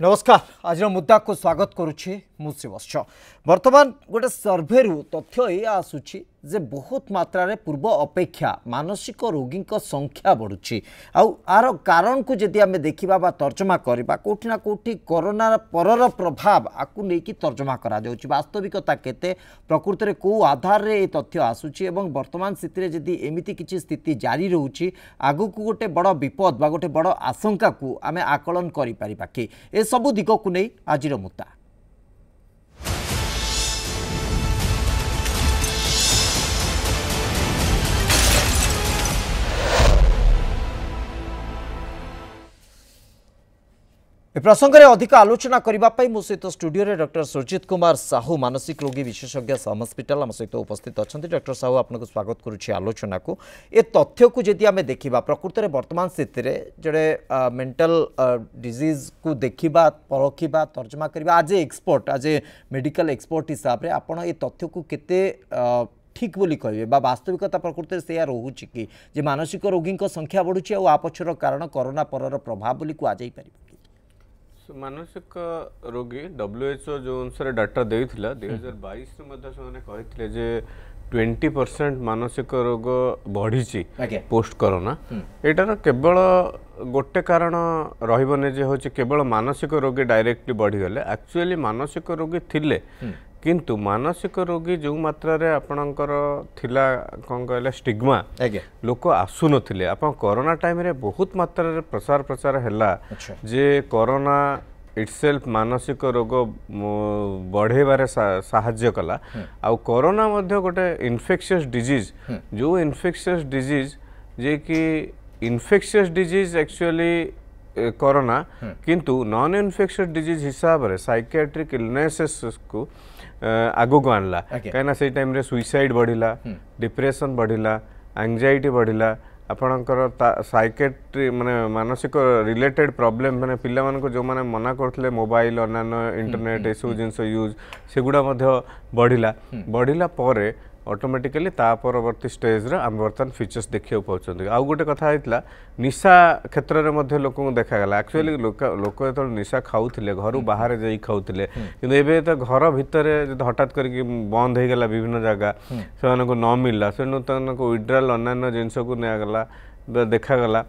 ନମସ୍କାର ଆଜିର ମୁଦ୍ଦାକୁ ସ୍ୱାଗତ କରୁଛି ମୁଷିବସ୍ଛ ବର୍ତ୍ତମାନ ଗୋଟେ ସର୍ଭେରୁ ତଥ୍ୟ ଏଇଆ ଆସୁଛି ଯେ ବହୁତ ମାତ୍ରାରେ ପୂର୍ବ ଅପେକ୍ଷା ମାନସିକ ରୋଗୀଙ୍କ ସଂଖ୍ୟା ବଢ଼ୁଛି ଆଉ ଆର କାରଣକୁ ଯଦି ଆମେ ଦେଖିବା ବା ତର୍ଜମା କରିବା କେଉଁଠି ନା କେଉଁଠି କରୋନା ପରର ପ୍ରଭାବ ଆକୁ ନେଇକି ତର୍ଜମା କରାଯାଉଛି ବାସ୍ତବିକତା କେତେ ପ୍ରକୃତରେ କେଉଁ ଆଧାରରେ ଏ ତଥ୍ୟ ଆସୁଛି ଏବଂ ବର୍ତ୍ତମାନ ସ୍ଥିତିରେ ଯଦି ଏମିତି କିଛି ସ୍ଥିତି ଜାରି ରହୁଛି ଆଗକୁ ଗୋଟେ ବଡ଼ ବିପଦ ବା ଗୋଟେ ବଡ଼ ଆଶଙ୍କାକୁ ଆମେ ଆକଳନ କରିପାରିବା କି ଏସବୁ ଦିଗକୁ ନେଇ ଆଜିର ମୁତା ଏ ପ୍ରସଙ୍ଗରେ ଅଧିକ ଆଲୋଚନା କରିବା ପାଇଁ ମୋ ସହିତ ଷ୍ଟୁଡିଓରେ ଡକ୍ଟର ସୁରଜିତ କୁମାର ସାହୁ ମାନସିକ ରୋଗୀ ବିଶେଷଜ୍ଞ ସମ୍ ହସ୍ପିଟାଲ ଆମ ସହିତ ଉପସ୍ଥିତ ଅଛନ୍ତି ଡକ୍ଟର ସାହୁ ଆପଣଙ୍କୁ ସ୍ୱାଗତ କରୁଛି ଆଲୋଚନାକୁ ଏ ତଥ୍ୟକୁ ଯଦି ଆମେ ଦେଖିବା ପ୍ରକୃତରେ ବର୍ତ୍ତମାନ ସ୍ଥିତିରେ ଜଣେ ମେଣ୍ଟାଲ ଡିଜିଜ୍କୁ ଦେଖିବା ପରଖିବା ତର୍ଜମା କରିବା as a expert as a medical expert ହିସାବରେ ଆପଣ ଏ ତଥ୍ୟକୁ କେତେ ঠিক বলে কহবে বা বাস্তবিকতা প্রকৃতি সেয়া রয়েছে কি যে মানসিক রোগী সংখ্যা বড়ুছে আ পছর কারণ করোনা পরর প্রভাব বলে কুযাই পারে ମାନସିକ ରୋଗୀ ଡବ୍ଲ୍ୟୁଏଚ୍ଓ ଯେଉଁ ଅନୁସାରେ ଡାଟା ଦେଇଥିଲା ଦୁଇ ହଜାର ବାଇଶରେ ମଧ୍ୟ ସେମାନେ କହିଥିଲେ ଯେ ଟ୍ୱେଣ୍ଟି ପରସେଣ୍ଟ ମାନସିକ ରୋଗ ବଢ଼ିଛି ପୋଷ୍ଟ କରୋନା ଏଇଟାର କେବଳ ଗୋଟେ କାରଣ ରହିବନି ଯେ ହେଉଛି କେବଳ ମାନସିକ ରୋଗୀ ଡାଇରେକ୍ଟଲି ବଢ଼ିଗଲେ ଆକ୍ଚୁଆଲି ମାନସିକ ରୋଗୀ ଥିଲେ किंतु मानसिक रोगी जो मात्र कौन कहला स्टिग्मा लोक आसुन आप कोरोना टाइम रे बहुत मात्र रे प्रसार प्रचार है अच्छा। जे कोरोना इटसेल्फ मानसिक रोग बढ़ेबारे साला आउ कोरोना गोटे इनफेक्शियस डिजीज जो इनफेक्शियस डिजीज जे कि इनफेक्शियस डिजीज एक्चुअली कोरोना किंतु नॉन इनफेक्शियस डिजीज हिसाब से सैकेट्रिक इलनेसेस को ଆଗକୁ ଆଣିଲା କାହିଁକିନା ସେଇ ଟାଇମ୍ରେ ସୁଇସାଇଡ୍ ବଢ଼ିଲା ଡିପ୍ରେସନ୍ ବଢ଼ିଲା ଆଙ୍ଗଜାଇଟି ବଢ଼ିଲା ଆପଣଙ୍କର ସାଇକେଟ୍ରି ମାନେ ମାନସିକ ରିଲେଟେଡ୍ ପ୍ରୋବ୍ଲେମ୍ ମାନେ ପିଲାମାନଙ୍କୁ ଯେଉଁମାନେ ମନା କରୁଥିଲେ ମୋବାଇଲ ଅନ୍ୟାନ୍ୟ ଇଣ୍ଟରନେଟ୍ ଏସବୁ ଜିନିଷ ୟୁଜ୍ ସେଗୁଡ଼ା ମଧ୍ୟ ବଢ଼ିଲା ବଢ଼ିଲା ପରେ ଅଟୋମେଟିକାଲି ତା ପରବର୍ତ୍ତୀ ଷ୍ଟେଜ୍ରେ ଆମେ ବର୍ତ୍ତମାନ ଫିଚର୍ସ ଦେଖିବାକୁ ପାଉଛନ୍ତି ଆଉ ଗୋଟେ କଥା ହେଇଥିଲା ନିଶା କ୍ଷେତ୍ରରେ ମଧ୍ୟ ଲୋକଙ୍କୁ ଦେଖାଗଲା ଆକ୍ଚୁଆଲି ଲୋକ ଯେତେବେଳେ ନିଶା ଖାଉଥିଲେ ଘରୁ ବାହାରେ ଯାଇ ଖାଉଥିଲେ କିନ୍ତୁ ଏବେ ତ ଘର ଭିତରେ ଯଦି ହଠାତ୍ କରିକି ବନ୍ଦ ହେଇଗଲା ବିଭିନ୍ନ ଜାଗା ସେମାନଙ୍କୁ ନ ମିଳିଲା ସେଣୁ ତାମାନଙ୍କୁ ୱିଡ୍ରାଲ୍ ଅନ୍ୟାନ୍ୟ ଜିନିଷକୁ ନିଆଗଲା ଦେଖାଗଲା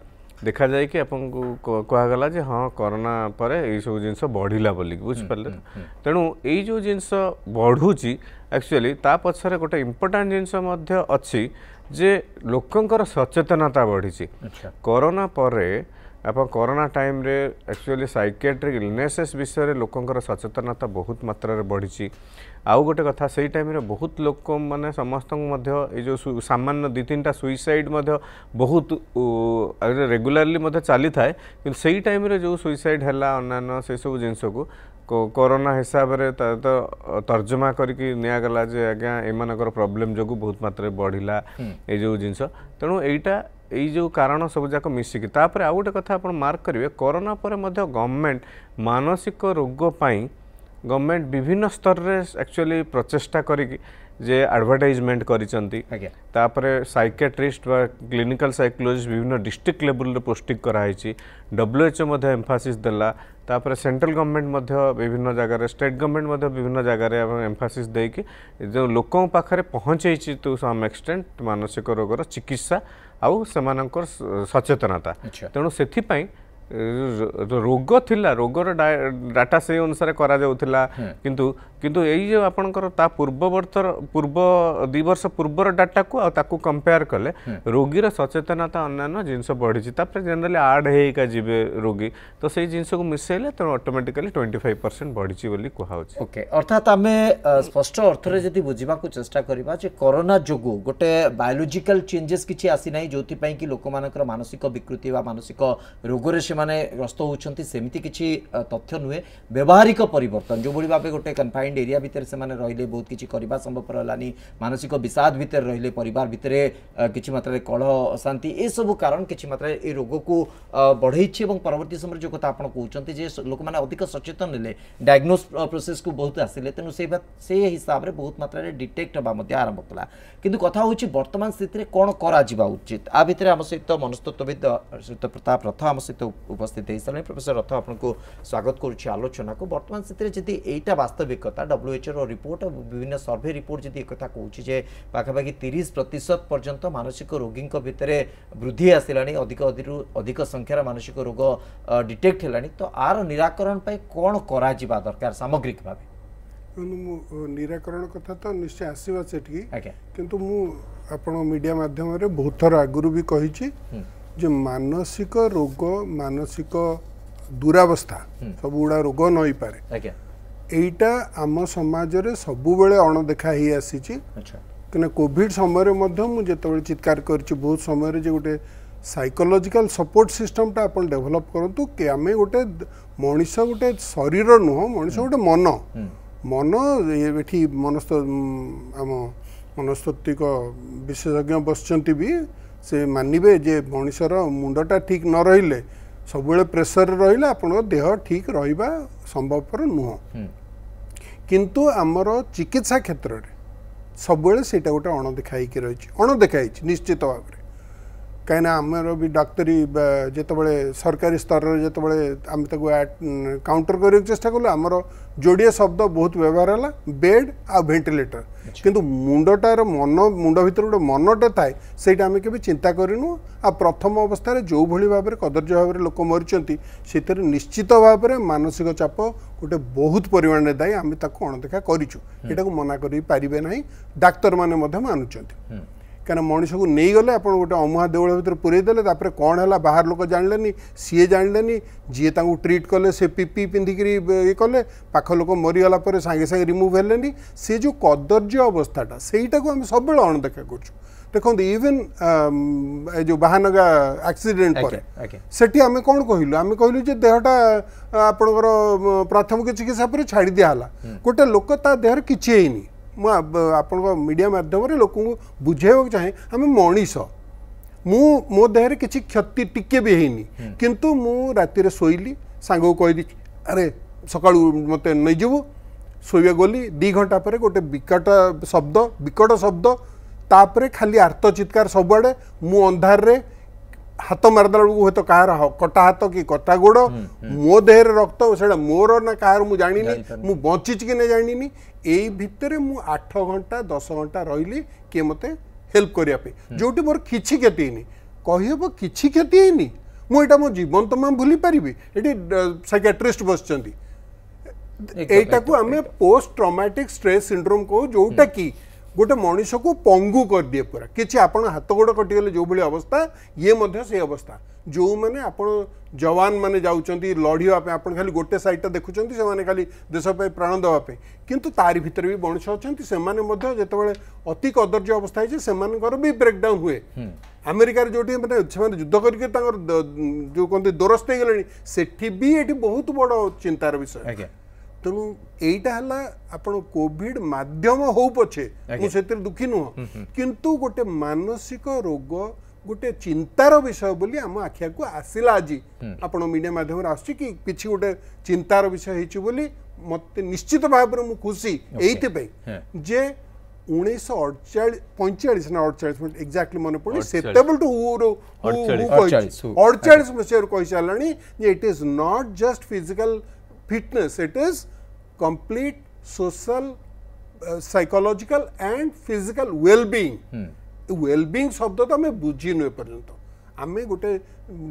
ଦେଖାଯାଏ କି ଆପଣଙ୍କୁ କୁହାଗଲା ଯେ ହଁ କରୋନା ପରେ ଏଇସବୁ ଜିନିଷ ବଢ଼ିଲା ବୋଲିକି ବୁଝିପାରିଲେ ତେଣୁ ଏଇ ଯେଉଁ ଜିନିଷ ବଢ଼ୁଛି ଆକ୍ଚୁଆଲି ତା ପଛରେ ଗୋଟେ ଇମ୍ପୋର୍ଟାଣ୍ଟ ଜିନିଷ ମଧ୍ୟ ଅଛି ଯେ ଲୋକଙ୍କର ସଚେତନତା ବଢ଼ିଛି କରୋନା ପରେ ଆପଣ କରୋନା ଟାଇମ୍ରେ ଆକ୍ଚୁଆଲି ସାଇକେଟ୍ରିକ୍ ଇଲନେସେସ୍ ବିଷୟରେ ଲୋକଙ୍କର ସଚେତନତା ବହୁତ ମାତ୍ରାରେ ବଢ଼ିଛି ଆଉ ଗୋଟେ କଥା ସେଇ ଟାଇମ୍ରେ ବହୁତ ଲୋକମାନେ ସମସ୍ତଙ୍କୁ ମଧ୍ୟ ଏ ଯେଉଁ ସାମାନ୍ୟ ଦୁଇ ତିନିଟା ସୁଇସାଇଡ୍ ମଧ୍ୟ ବହୁତ ରେଗୁଲାରଲି ମଧ୍ୟ ଚାଲିଥାଏ କିନ୍ତୁ ସେଇ ଟାଇମ୍ରେ ଯେଉଁ ସୁଇସାଇଡ୍ ହେଲା ଅନ୍ୟାନ୍ୟ ସେସବୁ ଜିନିଷକୁ କରୋନା ହିସାବରେ ତା ତ ତର୍ଜମା କରିକି ନିଆଗଲା ଯେ ଆଜ୍ଞା ଏମାନଙ୍କର ପ୍ରୋବ୍ଲେମ୍ ଯୋଗୁଁ ବହୁତ ମାତ୍ରାରେ ବଢ଼ିଲା ଏଇ ଯେଉଁ ଜିନିଷ ତେଣୁ ଏଇଟା ଏଇ ଯେଉଁ କାରଣ ସବୁଯାକ ମିଶିକି ତାପରେ ଆଉ ଗୋଟେ କଥା ଆପଣ ମାର୍କ କରିବେ କରୋନା ପରେ ମଧ୍ୟ ଗଭର୍ଣ୍ଣମେଣ୍ଟ ମାନସିକ ରୋଗ ପାଇଁ গভর্নমেন্ট বিভিন্ন স্তরের একচুয়ালি প্রচেষ্টা করিকি যে আডভার্টাইজমেন্ট করেছেন তাপরে সাইকেট্রিস্ট বা ক্লিনিকাল সাইকোলোজিস্ট বিভিন্ন ডিস্ট্রিক্ট লেভেলরে পোস্টিং করা হয়েছি ডব্লুএচও মধ্যে এমফাসিস দেলা তাপরে সেন্ট্রাল গভর্নমেন্ট মধ্যে বিভিন্ন জায়গায় স্টেট গভর্নমেন্ট মধ্যে বিভিন্ন জায়গায় এমফাসিস দেইকি যে লোক পাখে পৌঁছেছি টু সম এক্সটেন্ট মানসিক রোগর চিকিৎসা আউ সেমানকর সচেতনতা তেণু সেথিপাই ରୋଗ ଥିଲା ରୋଗର ଡାଟା ସେଇ ଅନୁସାରେ କରାଯାଉଥିଲା କିନ୍ତୁ କିନ୍ତୁ ଏଇ ଯେଉଁ ଆପଣଙ୍କର ତା ପୂର୍ବବର୍ତ୍ତର ପୂର୍ବ ଦୁଇ ବର୍ଷ ପୂର୍ବର ଡାଟାକୁ ଆଉ ତାକୁ କମ୍ପେୟାର କଲେ ରୋଗୀର ସଚେତନତା ଅନ୍ୟାନ୍ୟ ଜିନିଷ ବଢ଼ିଛି ତାପରେ ଜେନେରାଲି ଆଡ୍ ହେଇକା ଯିବେ ରୋଗୀ ତ ସେଇ ଜିନିଷକୁ ମିଶାଇଲେ ତେଣୁ ଅଟୋମେଟିକାଲି ଟ୍ୱେଣ୍ଟି ଫାଇଭ୍ ପରସେଣ୍ଟ ବଢ଼ିଛି ବୋଲି କୁହାହେଉଛି ଓକେ ଅର୍ଥାତ୍ ଆମେ ସ୍ପଷ୍ଟ ଅର୍ଥରେ ଯଦି ବୁଝିବାକୁ ଚେଷ୍ଟା କରିବା ଯେ କରୋନା ଯୋଗୁଁ ଗୋଟେ ବାୟୋଲୋଜିକାଲ ଚେଞ୍ଜେସ୍ କିଛି ଆସିନାହିଁ ଯେଉଁଥିପାଇଁ କି ଲୋକମାନଙ୍କର ମାନସିକ ବିକୃତି ବା ମାନସିକ ରୋଗରେ ସେମାନେ माने ग्रस्त सेमती किसी तथ्य नुहे व्यवहारिक परिवर्तन जो भाव गोटे कनफाइंड एरिया भितर से रही बहुत किसी संभवपर होलानी मानसिक विषाद भितर रही पर भितर किसी मात्र कलह अशांति सब कारण कि मात्र ये रोग को बढ़े और परवर्त समय जो कथा आप जे लोक मैंने अधिक सचेतन डायग्नोस प्रोसेस को बहुत आसे तेणु से हिसाब से बहुत मात्रा डिटेक्ट हाँ आरंभ कला कि कथा हूँ बर्तमान स्थित कौन करवा उचित आ भितर आम सहित मनस्तत्विद श्रीत प्रताप रथ आम सहित উপস্থিত হয়েছেন প্রফেসর রথ আপনার স্বাগত করছি আলোচনা বর্তমান স্থিতি যদি এইটা বাস্তবিকতা ডব্লুএচর রিপোর্ট বিভিন্ন সর্ভে রিপোর্ট যদি একথা কৌছি যে পাখাপাখি তিরিশ প্রতিশত পর্যন্ত মানসিক রোগী ভিতরে বৃদ্ধি আসলা অধিক অধিক সংখ্যার মানসিক রোগ ডিটেক্ট হল তো আর নিরাকরণ পাই কোণ করা দরকার সামগ্রিক ভাবে নিরাকরণ কথা তো নিশ্চয় আসবা সেটি কিন্তু মু আপনার মিডিয়া মাধ্যমে বহুত থর আগর বি কহিছি ଯେ ମାନସିକ ରୋଗ ମାନସିକ ଦୁରାବସ୍ଥା ସବୁଗୁଡ଼ା ରୋଗ ନହିପାରେ ଏଇଟା ଆମ ସମାଜରେ ସବୁବେଳେ ଅଣଦେଖା ହେଇଆସିଛି କାହିଁକିନା କୋଭିଡ଼ ସମୟରେ ମଧ୍ୟ ମୁଁ ଯେତେବେଳେ ଚିତ୍କାର କରିଛି ବହୁତ ସମୟରେ ଯେ ଗୋଟେ ସାଇକୋଲୋଜିକାଲ ସପୋର୍ଟ ସିଷ୍ଟମଟା ଆପଣ ଡେଭଲପ୍ କରନ୍ତୁ କି ଆମେ ଗୋଟେ ମଣିଷ ଗୋଟେ ଶରୀର ନୁହଁ ମଣିଷ ଗୋଟେ ମନ ମନ ଏଠି ମନସ୍ତ ଆମ ମନସ୍ତତ୍ତ୍ୱିକ ବିଶେଷଜ୍ଞ ବସିଛନ୍ତି ବି ସେ ମାନିବେ ଯେ ମଣିଷର ମୁଣ୍ଡଟା ଠିକ୍ ନ ରହିଲେ ସବୁବେଳେ ପ୍ରେସରରେ ରହିଲେ ଆପଣଙ୍କ ଦେହ ଠିକ୍ ରହିବା ସମ୍ଭବପର ନୁହଁ କିନ୍ତୁ ଆମର ଚିକିତ୍ସା କ୍ଷେତ୍ରରେ ସବୁବେଳେ ସେଇଟା ଗୋଟେ ଅଣଦେଖା ହେଇକି ରହିଛି ଅଣଦେଖା ହେଇଛି ନିଶ୍ଚିତ ଭାବରେ କାହିଁକିନା ଆମର ବି ଡାକ୍ତରୀ ଯେତେବେଳେ ସରକାରୀ ସ୍ତରରେ ଯେତେବେଳେ ଆମେ ତାକୁ କାଉଣ୍ଟର କରିବାକୁ ଚେଷ୍ଟା କଲୁ ଆମର ଯୋଡ଼ିଏ ଶବ୍ଦ ବହୁତ ବ୍ୟବହାର ହେଲା ବେଡ୍ ଆଉ ଭେଣ୍ଟିଲେଟର କିନ୍ତୁ ମୁଣ୍ଡଟାର ମନ ମୁଣ୍ଡ ଭିତରେ ଗୋଟେ ମନଟେ ଥାଏ ସେଇଟା ଆମେ କେବେ ଚିନ୍ତା କରିନୁ ଆଉ ପ୍ରଥମ ଅବସ୍ଥାରେ ଯେଉଁଭଳି ଭାବରେ କଦର୍ଯ୍ୟ ଭାବରେ ଲୋକ ମରିଛନ୍ତି ସେଥିରେ ନିଶ୍ଚିତ ଭାବରେ ମାନସିକ ଚାପ ଗୋଟେ ବହୁତ ପରିମାଣରେ ଦାୟୀ ଆମେ ତାକୁ ଅଣଦେଖା କରିଛୁ ଏଇଟାକୁ ମନା କରିପାରିବେ ନାହିଁ ଡାକ୍ତରମାନେ ମଧ୍ୟ ମାନୁଛନ୍ତି କାହିଁକିନା ମଣିଷକୁ ନେଇଗଲେ ଆପଣ ଗୋଟେ ଅମୁହା ଦେଉଳ ଭିତରେ ପୁରେଇ ଦେଲେ ତାପରେ କ'ଣ ହେଲା ବାହାର ଲୋକ ଜାଣିଲେନି ସିଏ ଜାଣିଲେନି ଯିଏ ତାଙ୍କୁ ଟ୍ରିଟ୍ କଲେ ସେ ପିପି ପିନ୍ଧିକିରି ଇଏ କଲେ ପାଖ ଲୋକ ମରିଗଲା ପରେ ସାଙ୍ଗେ ସାଙ୍ଗେ ରିମୁଭ୍ ହେଲେନି ସେ ଯେଉଁ କଦର୍ଯ୍ୟ ଅବସ୍ଥାଟା ସେଇଟାକୁ ଆମେ ସବୁବେଳେ ଅଣଦେଖା କରୁଛୁ ଦେଖନ୍ତୁ ଇଭେନ୍ ଏ ଯେଉଁ ବାହାନଗା ଆକ୍ସିଡେଣ୍ଟ ପରେ ସେଠି ଆମେ କ'ଣ କହିଲୁ ଆମେ କହିଲୁ ଯେ ଦେହଟା ଆପଣଙ୍କର ପ୍ରାଥମିକ ଚିକିତ୍ସା ପରେ ଛାଡ଼ି ଦିଆହେଲା ଗୋଟେ ଲୋକ ତା ଦେହରେ କିଛି ହେଇନି ମୁଁ ଆପଣଙ୍କ ମିଡ଼ିଆ ମାଧ୍ୟମରେ ଲୋକଙ୍କୁ ବୁଝାଇବାକୁ ଚାହେଁ ଆମେ ମଣିଷ ମୁଁ ମୋ ଦେହରେ କିଛି କ୍ଷତି ଟିକେ ବି ହେଇନି କିନ୍ତୁ ମୁଁ ରାତିରେ ଶୋଇଲି ସାଙ୍ଗକୁ କହିଦେଇଛି ଆରେ ସକାଳୁ ମୋତେ ନେଇଯିବୁ ଶୋଇବା ଗଲି ଦୁଇ ଘଣ୍ଟା ପରେ ଗୋଟେ ବିକଟ ଶବ୍ଦ ବିକଟ ଶବ୍ଦ ତାପରେ ଖାଲି ଆର୍ତ୍ତ ଚିତ୍କାର ସବୁଆଡ଼େ ମୁଁ ଅନ୍ଧାରରେ हाथ मारदू हूं कह कटा हाथ कि कटा गोड़ मो देह रक्त से मोर ना कह रु जानी मुझे बचीच कि ना जानी यही भितर आठ घंटा दस घंटा रही किए मत हेल्प करने जो मोर कि क्षति है कहीहब कि क्षति है मुझे मो जीवन तमाम भूली पारि ये सैकेट्रिस्ट बस यू पोस्ट ट्रमाटिक स्ट्रेस सिंड्रोम कहू जोटा कि ଗୋଟେ ମଣିଷକୁ ପଙ୍ଗୁ କରିଦିଏ ପୁରା କିଛି ଆପଣ ହାତ ଗୋଡ଼ କଟିଗଲେ ଯେଉଁଭଳି ଅବସ୍ଥା ଇଏ ମଧ୍ୟ ସେଇ ଅବସ୍ଥା ଯେଉଁମାନେ ଆପଣ ଯବାନମାନେ ଯାଉଛନ୍ତି ଲଢ଼ିବା ପାଇଁ ଆପଣ ଖାଲି ଗୋଟେ ସାଇଡ଼୍ଟା ଦେଖୁଛନ୍ତି ସେମାନେ ଖାଲି ଦେଶ ପାଇଁ ପ୍ରାଣ ଦେବା ପାଇଁ କିନ୍ତୁ ତାରି ଭିତରେ ବି ମଣିଷ ଅଛନ୍ତି ସେମାନେ ମଧ୍ୟ ଯେତେବେଳେ ଅତି କଦର୍ଯ୍ୟ ଅବସ୍ଥା ହେଇଛି ସେମାନଙ୍କର ବି ବ୍ରେକ୍ଡାଉନ୍ ହୁଏ ଆମେରିକାରେ ଯେଉଁଠି ମାନେ ସେମାନେ ଯୁଦ୍ଧ କରିକି ତାଙ୍କର ଯେଉଁ କହନ୍ତି ଦୋରସ୍ତ ହେଇଗଲେଣି ସେଠି ବି ଏଠି ବହୁତ ବଡ଼ ଚିନ୍ତାର ବିଷୟ ତେଣୁ ଏଇଟା ହେଲା ଆପଣ କୋଭିଡ ମାଧ୍ୟମ ହଉ ପଛେ ମୁଁ ସେଥିରେ ଦୁଃଖୀ ନୁହଁ କିନ୍ତୁ ଗୋଟେ ମାନସିକ ରୋଗ ଗୋଟେ ଚିନ୍ତାର ବିଷୟ ବୋଲି ଆମ ଆଖି ଆଗକୁ ଆସିଲା ଆଜି ଆପଣ ମିଡ଼ିଆ ମାଧ୍ୟମରେ ଆସୁଛି କି କିଛି ଗୋଟେ ଚିନ୍ତାର ବିଷୟ ହେଇଛି ବୋଲି ମୋତେ ନିଶ୍ଚିତ ଭାବରେ ମୁଁ ଖୁସି ଏଇଥିପାଇଁ ଯେ ଉଣେଇଶହ ଅଡ଼ଚାଳିଶ ପଇଁଚାଳିଶ ନା ଅଡ଼ଚାଳିଶ ଏକ୍ଜାକ୍ଟଲି ମନେ ପଡ଼ୁଛି ସେତେବେଳଠୁ ହୁରୁ ଅଡ଼ଚାଳିଶ ମସିହାରୁ କହିସାରିଲାଣି ଯେ it is not just physical fitness, it is complete social, uh, psychological and physical well-being. Hmm. well-being শব্দ তো আমি বুঝি নয় পর্যন্ত ଆମେ ଗୋଟେ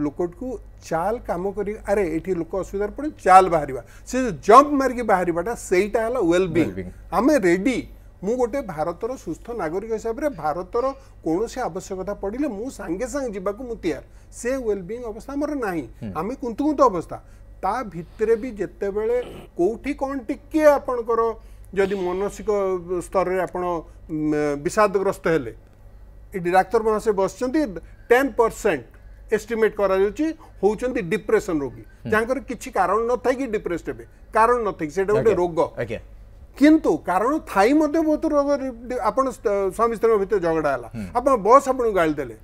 ଲୋକଟିକୁ ଚାଲ କାମ କରି ଆରେ ଏଠି ଲୋକ ଅସୁବିଧାରେ ପଡ଼େ ଚାଲ ବାହାରିବା ସେ ଜମ୍ପ ମାରିକି ବାହାରିବାଟା ସେଇଟା ହେଲା ୱେଲବିଂ ଆମେ ରେଡ଼ି ମୁଁ ଗୋଟେ ଭାରତର ସୁସ୍ଥ ନାଗରିକ ହିସାବରେ ଭାରତର କୌଣସି ଆବଶ୍ୟକତା ପଡ଼ିଲେ ମୁଁ ସାଙ୍ଗେ ସାଙ୍ଗେ ଯିବାକୁ ମୁଁ ତିଆର ସେ ୱେଲବିଂ ଅବସ୍ଥା ଆମର ନାହିଁ ଆମେ କୁନ୍ତୁକୁନ୍ତ ଅବସ୍ଥା भरे भी जत्ते बेले कोठी कौन टिके अपन जदि मानसिक स्तर रे अपन विषादग्रस्त हेले ए डायरेक्टर महा से बसचंती 10% एस्टीमेट करा जउची रोगी जहाँ कि कारण न थी डिप्रेस डिप्रेस्ड कारण न थी से गोटे रोग ओके किंतु कारण थई मते बहुत रोग आप स्वामी स्त्री भितर झगडा है बस बॉस गाड़ी गाल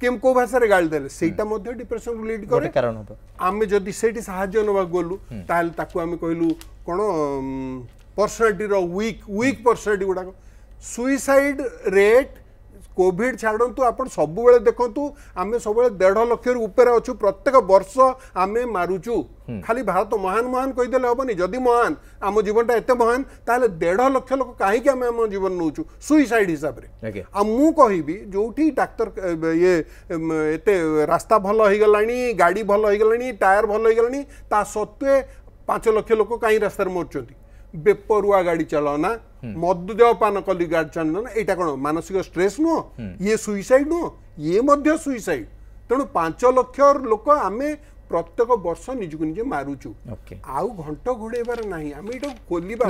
केम को भाषा रे गाल देले सेटा मध्ये डिप्रेशन को लीड करे कारण हो आमे जदी सेटी सहाय्य नबा गोलु ताले ताकु आमे कहिलु कोनो पर्सनालिटी रो वीक वीक पर्सनालिटी गुडा सुसाइड रेट କୋଭିଡ଼ ଛାଡ଼ନ୍ତୁ ଆପଣ ସବୁବେଳେ ଦେଖନ୍ତୁ ଆମେ ସବୁବେଳେ ଦେଢ଼ ଲକ୍ଷରୁ ଉପରେ ଅଛୁ ପ୍ରତ୍ୟେକ ବର୍ଷ ଆମେ ମାରୁଛୁ ଖାଲି ଭାରତ ମହାନ ମହାନ କହିଦେଲେ ହେବନି ଯଦି ମହାନ ଆମ ଜୀବନଟା ଏତେ ମହାନ ତାହେଲେ ଦେଢ଼ ଲକ୍ଷ ଲୋକ କାହିଁକି ଆମେ ଆମ ଜୀବନ ନେଉଛୁ ସୁଇସାଇଡ ହିସାବରେ ଆଉ ମୁଁ କହିବି ଯୋଉଠି ଡାକ୍ତର ଇଏ ଏତେ ରାସ୍ତା ଭଲ ହେଇଗଲାଣି ଗାଡ଼ି ଭଲ ହେଇଗଲାଣି ଟାୟାର ଭଲ ହେଇଗଲାଣି ତା ସତ୍ତ୍ୱେ ପାଞ୍ଚ ଲକ୍ଷ ଲୋକ କାହିଁ ରାସ୍ତାରେ ମରୁଛନ୍ତି বেপরুয়া গাড়ি চালনা মদ্যদেহ পান কলি গাড়ি চালনা এইটা কোণ মানসিক স্ট্রেস নুহ ইয়ে সুইসাইড নুহ ইয়ে মধ্য সুইসাইড তেমন পাঁচ লক্ষ লোক আমি ପ୍ରତ୍ୟେକ ବର୍ଷ ନିଜକୁ ନିଜେ ମାରୁଛୁ ଆଉ ଘଣ୍ଟ ଘୋଡ଼େଇବାର ନାହିଁ ଆମେ ଏଇଟାକୁ ଖୋଲିବା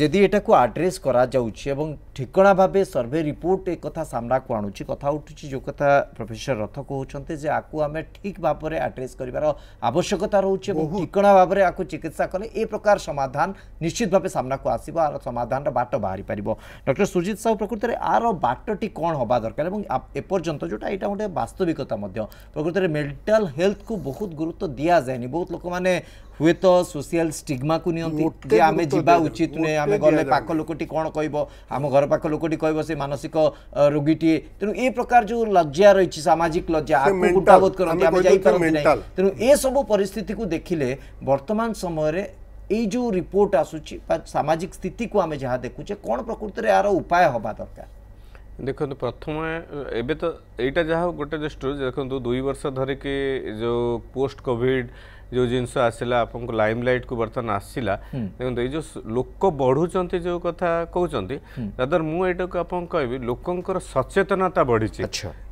ଯଦି ଏଟାକୁ ଆଡ୍ରେସ୍ କରାଯାଉଛି ଏବଂ ଠିକଣା ଭାବେ ସର୍ଭେ ରିପୋର୍ଟ ଏ କଥା ସାମ୍ନାକୁ ଆଣୁଛି କଥା ଉଠୁଛି ଯେଉଁ କଥା ପ୍ରଫେସର ରଥ କହୁଛନ୍ତି ଯେ ଆକୁ ଆମେ ଠିକ୍ ଭାବରେ ଆଡ୍ରେସ୍ କରିବାର ଆବଶ୍ୟକତା ରହୁଛି ଏବଂ ଠିକଣା ଭାବରେ ଆକୁ ଚିକିତ୍ସା କଲେ ଏ ପ୍ରକାର ସମାଧାନ ନିଶ୍ଚିତ ଭାବେ ସାମ୍ନାକୁ ଆସିବ ଆର ସମାଧାନର ବାଟ ବାହାରିପାରିବ ଡକ୍ଟର ସୁଜିତ ସାହୁ ପ୍ରକୃତରେ ଆର ବାଟଟି କ'ଣ ହେବା ଦରକାର ଏବଂ ଏପର୍ଯ୍ୟନ୍ତ ଯେଉଁଟା ଏଇଟା ଗୋଟେ ବାସ୍ତବିକତା ମଧ୍ୟ ପ୍ରକୃତରେ ମେଣ୍ଟାଲ ହେଲ୍ଥକୁ ବହୁତ ଗୁରୁତ୍ୱ গুরুত্ব দিয়া যায়নি বহুত লোক মানে হুয়েত সোশিয়াল স্টিগমা কু নিয়ন্তি যে আমি যা উচিত নুহে আমি গলে পাখ লোকটি কোণ কহব আম ঘর পাখ লোকটি কহব সে মানসিক রোগীটি তেমন এ প্রকার যে লজ্জা রয়েছে সামাজিক লজ্জা কুটাবোধ করতে আমি যাইপারতে না তেমন এসব পরিস্থিতি দেখলে বর্তমান সময়ের এই যে রিপোর্ট আসুচি সামাজিক स्थिति को आम जहाँ देखुचे कौन प्रकृति यार उपाय हवा दरकार ଦେଖନ୍ତୁ ପ୍ରଥମେ ଏବେ ତ ଏଇଟା ଯାହା ହଉ ଗୋଟେ ଦୃଷ୍ଟିରୁ ଦେଖନ୍ତୁ ଦୁଇ ବର୍ଷ ଧରିକି ଯେଉଁ ପୋଷ୍ଟ କୋଭିଡ଼ ଯେଉଁ ଜିନିଷ ଆସିଲା ଆପଣଙ୍କ ଲାଇମ୍ ଲାଇଟ୍କୁ ବର୍ତ୍ତମାନ ଆସିଲା ଦେଖନ୍ତୁ ଏଇ ଯେଉଁ ଲୋକ ବଢ଼ୁଛନ୍ତି ଯେଉଁ କଥା କହୁଛନ୍ତି ଦାଦର ମୁଁ ଏଇଟାକୁ ଆପଣଙ୍କୁ କହିବି ଲୋକଙ୍କର ସଚେତନତା ବଢ଼ିଛି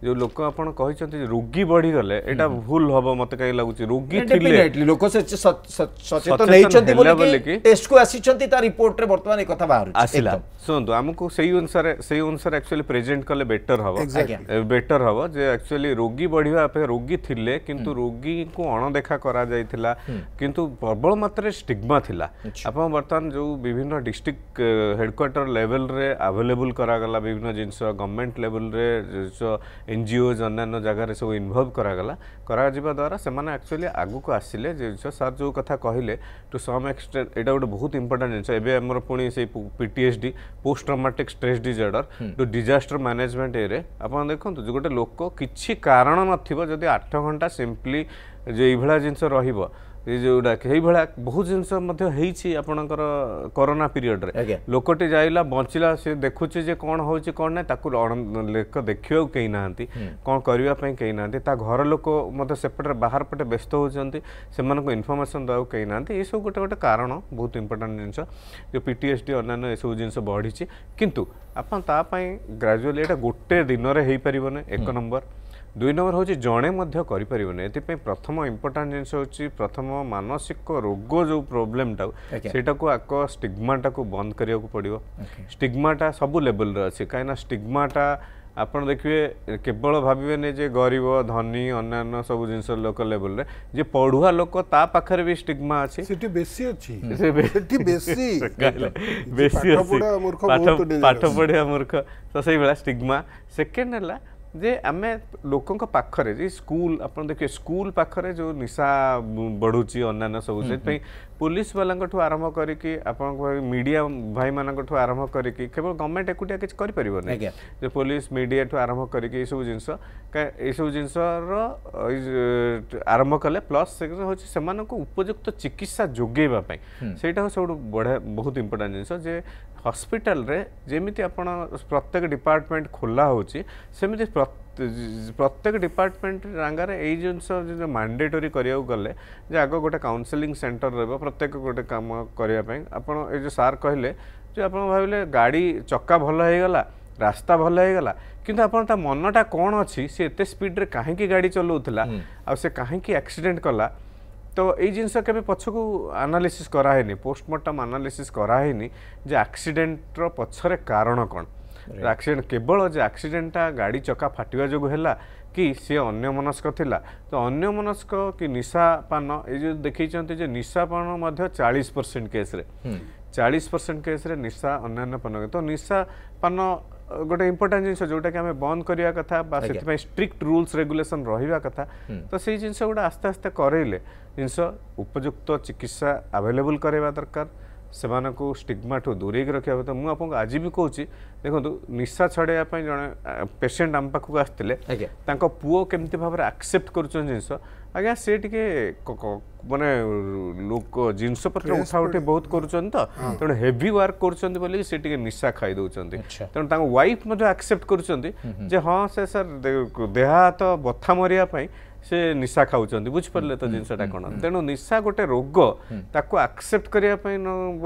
ଯେଉଁ ଲୋକ ଆପଣ କହିଛନ୍ତି ରୋଗୀ ବଢ଼ିଗଲେ ଏଇଟା ଭୁଲ ହବ ମୋତେ କାହିଁକି ଲାଗୁଛି ରୋଗୀ ଥିଲେ ଲୋକ ସଚେତନ ହେଇଛନ୍ତି ବୋଲିକି ଟେଷ୍ଟକୁ ଆସିଛନ୍ତି ତା ରିପୋର୍ଟରେ ବର୍ତ୍ତମାନ ଏ କଥା ବାହାରୁଛି ଆସିଲା ଶୁଣନ୍ତୁ ଆମକୁ ସେଇ ଅନୁସାରେ ସେଇ ଅନୁସାରେ ଆକ୍ଚୁଆଲି ପ୍ରେଜେଣ୍ଟ କଲେ ବେଟର ହବ ବେଟର ହବ ଯେ ଆକ୍ଚୁଆଲି ରୋଗୀ ବଢ଼ିବା ଅପେକ୍ଷା ରୋଗୀ ଥିଲେ କିନ୍ତୁ ରୋଗୀଙ୍କୁ ଅଣଦେଖା କରାଯାଇ ଥିଲା କିନ୍ତୁ ପ୍ରବଳ ମାତ୍ରାରେ ଷ୍ଟିଗ୍ମା ଥିଲା ଆପଣ ବର୍ତ୍ତମାନ ଯେଉଁ ବିଭିନ୍ନ ଡିଷ୍ଟ୍ରିକ୍ଟ ହେଡ଼କ୍ୱାର୍ଟର ଲେଭେଲରେ ଆଭେଲେବୁଲ୍ କରାଗଲା ବିଭିନ୍ନ ଜିନିଷ ଗଭର୍ଣ୍ଣମେଣ୍ଟ ଲେଭେଲରେ ଜିନିଷ ଏନ୍ ଜି ଓଜ୍ ଅନ୍ୟାନ୍ୟ ଜାଗାରେ ସବୁ ଇନଭଲ୍ଭ କରାଗଲା କରାଯିବା ଦ୍ୱାରା ସେମାନେ ଆକ୍ଚୁଆଲି ଆଗକୁ ଆସିଲେ ଜିନିଷ ସାର୍ ଯେଉଁ କଥା କହିଲେ ଟୁ ସମ୍ ଏକ୍ସଟେଣ୍ଟ ଏଇଟା ଗୋଟେ ବହୁତ ଇମ୍ପୋର୍ଟାଣ୍ଟ ଜିନିଷ ଏବେ ଆମର ପୁଣି ସେଇ P T S D post traumatic stress disorder to disaster management ଏରେ ଆପଣ ଦେଖନ୍ତୁ ଗୋଟେ ଲୋକ କିଛି କାରଣ ନଥିବ ଯଦି ଆଠ ଘଣ୍ଟା ସିମ୍ପଲି ଯେ ଏଇଭଳିଆ ଜିନିଷ ରହିବ ଏ ଯେଉଁଟା ଏଇଭଳିଆ ବହୁତ ଜିନିଷ ମଧ୍ୟ ହେଇଛି ଆପଣଙ୍କର କରୋନା ପିରିୟଡ଼ରେ ଲୋକଟି ଯାଇଲା ବଞ୍ଚିଲା ସେ ଦେଖୁଛି ଯେ କ'ଣ ହେଉଛି କ'ଣ ନାହିଁ ତାକୁ ଲେଖ ଦେଖିବାକୁ କେହି ନାହାନ୍ତି କ'ଣ କରିବା ପାଇଁ କେହି ନାହାନ୍ତି ତା ଘର ଲୋକ ମଧ୍ୟ ସେପଟରେ ବାହାର ପଟେ ବ୍ୟସ୍ତ ହେଉଛନ୍ତି ସେମାନଙ୍କୁ ଇନଫର୍ମେସନ୍ ଦେବାକୁ କେହି ନାହାନ୍ତି ଏସବୁ ଗୋଟେ ଗୋଟେ କାରଣ ବହୁତ ଇମ୍ପୋର୍ଟାଣ୍ଟ ଜିନିଷ ଯେଉଁ ପି ଟି ଏସ୍ ଡି ଅନ୍ୟାନ୍ୟ ଏସବୁ ଜିନିଷ ବଢ଼ିଛି କିନ୍ତୁ ଆପଣ ତା ପାଇଁ ଗ୍ରାଜୁଆଲି ଏଇଟା ଗୋଟେ ଦିନରେ ହେଇପାରିବନି ଏକ ନମ୍ବର ଦୁଇ ନମ୍ବର ହେଉଛି ଜଣେ ମଧ୍ୟ କରିପାରିବନି ଏଥିପାଇଁ ପ୍ରଥମ ଇମ୍ପୋର୍ଟାଣ୍ଟ ଜିନିଷ ହେଉଛି ପ୍ରଥମ ମାନସିକ ରୋଗ ଯେଉଁ ପ୍ରୋବ୍ଲେମଟାକୁ ସେଇଟାକୁ ଆଗ ଷ୍ଟିଗ୍ମାଟାକୁ ବନ୍ଦ କରିବାକୁ ପଡ଼ିବ ଷ୍ଟିଗ୍ମାଟା ସବୁ ଲେବଲରେ ଅଛି କାହିଁକିନା ଷ୍ଟିଗ୍ମାଟା ଆପଣ ଦେଖିବେ କେବଳ ଭାବିବେନି ଯେ ଗରିବ ଧନୀ ଅନ୍ୟାନ୍ୟ ସବୁ ଜିନିଷ ଲୋକ ଲେବଲରେ ଯେ ପଢୁଆ ଲୋକ ତା ପାଖରେ ବି ଷ୍ଟିଗ୍ମା ଅଛି ସେଠି ବେଶୀ ଅଛି ସେଠି ବେଶୀ ବେଶୀ ଅଛି ପାଠ ପଢ଼ିବା ମୂର୍ଖ ତ ସେଇଭଳିଆ ଷ୍ଟିଗ୍ମା ସେକେଣ୍ଡ ହେଲା जे आम लोकों स्कूल आप देखिए स्कूल पाखे जो निशा बढ़ुची अन्न्य सब से পুলিশ বালাঠু আরম্ভ করিকি আপনার মিডিয়া ভাই মানুষ আরম্ভ করিকি কেবল গভর্নমেন্ট একুটিয়া কিছু করে না যে পুলিশ মিডিয়া ঠু আরম্ভ করিকি এইসব জিনিস এইসব জিনিসর আরম্ভ কলে প্লস হচ্ছে সে উপযুক্ত চিকিৎসা যোগাইবা সেইটা হচ্ছে সবুঠ বঢ়িয়া বহুত ইম্পর্টাট জিনিস যে হসপিটাল রে যেমিতি আপনার প্রত্যেক ডিপার্টমেন্ট খোলা হচ্ছে সেমিতি প্রত্যেক ପ୍ରତ୍ୟେକ ଡିପାର୍ଟମେଣ୍ଟ ରାଙ୍ଗାରେ ଏଇ ଜିନିଷ ମାଣ୍ଡେଟୋରୀ କରିବାକୁ ଗଲେ ଯେ ଆଗ ଗୋଟେ କାଉନସେଲିଂ ସେଣ୍ଟର ରହିବ ପ୍ରତ୍ୟେକ ଗୋଟେ କାମ କରିବା ପାଇଁ ଆପଣ ଏଇ ଯେଉଁ ସାର୍ କହିଲେ ଯେ ଆପଣ ଭାବିଲେ ଗାଡ଼ି ଚକା ଭଲ ହେଇଗଲା ରାସ୍ତା ଭଲ ହେଇଗଲା କିନ୍ତୁ ଆପଣ ତା ମନଟା କ'ଣ ଅଛି ସେ ଏତେ ସ୍ପିଡ଼ରେ କାହିଁକି ଗାଡ଼ି ଚଲାଉଥିଲା ଆଉ ସେ କାହିଁକି ଆକ୍ସିଡେଣ୍ଟ କଲା ତ ଏଇ ଜିନିଷ କେବେ ପଛକୁ ଆନାଲିସିସ୍ କରାହେଇନି ପୋଷ୍ଟମର୍ଟମ୍ ଆନାଲିସିସ୍ କରାହେଇନି ଯେ ଆକ୍ସିଡେଣ୍ଟର ପଛରେ କାରଣ କ'ଣ ଆକ୍ସିଡେଣ୍ଟ କେବଳ ଯେ ଆକ୍ସିଡେଣ୍ଟଟା ଗାଡ଼ି ଚକା ଫାଟିବା ଯୋଗୁଁ ହେଲା କି ସିଏ ଅନ୍ୟମନସ୍କ ଥିଲା ତ ଅନ୍ୟମନସ୍କ କି ନିଶାପାନ ଏ ଯେଉଁ ଦେଖାଇଛନ୍ତି ଯେ ନିଶାପାନ ମଧ୍ୟ ଚାଳିଶ ପରସେଣ୍ଟ କେସ୍ରେ ଚାଳିଶ ପରସେଣ୍ଟ କେସ୍ରେ ନିଶା ଅନ୍ୟାନ୍ୟ ପାନ ତ ନିଶାପାନ ଗୋଟେ ଇମ୍ପୋର୍ଟାଣ୍ଟ ଜିନିଷ ଯେଉଁଟାକି ଆମେ ବନ୍ଦ କରିବା କଥା ବା ସେଥିପାଇଁ ଷ୍ଟ୍ରିକ୍ଟ ରୁଲ୍ସ ରେଗୁଲେସନ୍ ରହିବା କଥା ତ ସେଇ ଜିନିଷ ଗୁଡ଼ା ଆସ୍ତେ ଆସ୍ତେ କରେଇଲେ ଜିନିଷ ଉପଯୁକ୍ତ ଚିକିତ୍ସା ଆଭେଲେବୁଲ୍ କରାଇବା ଦରକାର ସେମାନଙ୍କୁ ଷ୍ଟିଗ୍ମାଠୁ ଦୂରେଇକି ରଖିବା କଥା ମୁଁ ଆପଣଙ୍କୁ ଆଜି ବି କହୁଛି ଦେଖନ୍ତୁ ନିଶା ଛଡ଼େଇବା ପାଇଁ ଜଣେ ପେସେଣ୍ଟ ଆମ ପାଖକୁ ଆସିଥିଲେ ତାଙ୍କ ପୁଅ କେମିତି ଭାବରେ ଆକ୍ସେପ୍ଟ କରୁଛନ୍ତି ଜିନିଷ ଆଜ୍ଞା ସେ ଟିକେ ମାନେ ଲୋକ ଜିନିଷପତ୍ର ଉଠା ଉଠି ବହୁତ କରୁଛନ୍ତି ତ ତେଣୁ ହେଭି ୱାର୍କ କରୁଛନ୍ତି ବୋଲିକି ସେ ଟିକେ ନିଶା ଖାଇ ଦେଉଛନ୍ତି ତେଣୁ ତାଙ୍କ ୱାଇଫ୍ ମଧ୍ୟ ଆକ୍ସେପ୍ଟ କରୁଛନ୍ତି ଯେ ହଁ ସେ ସାର୍ ଦେହ ହାତ ବଥା ମରିବା ପାଇଁ ସେ ନିଶା ଖାଉଛନ୍ତି ବୁଝିପାରିଲେ ତ ଜିନିଷଟା କ'ଣ ତେଣୁ ନିଶା ଗୋଟେ ରୋଗ ତାକୁ ଆକ୍ସେପ୍ଟ କରିବା ପାଇଁ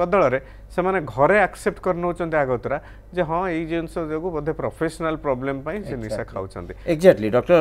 ବଦଳରେ ସେମାନେ ଘରେ ଆକ୍ସେପ୍ଟ କରିନେଉଛନ୍ତି ଆଗତୁରା ଯେ ହଁ ଏଇ ଜିନିଷ ଯୋଗୁଁ ବୋଧେ ପ୍ରଫେସନାଲ ପ୍ରୋବ୍ଲେମ୍ ପାଇଁ ସେ ନିଶା ଖାଉଛନ୍ତି ଏକ୍ଜାକ୍ଟଲି ଡକ୍ଟର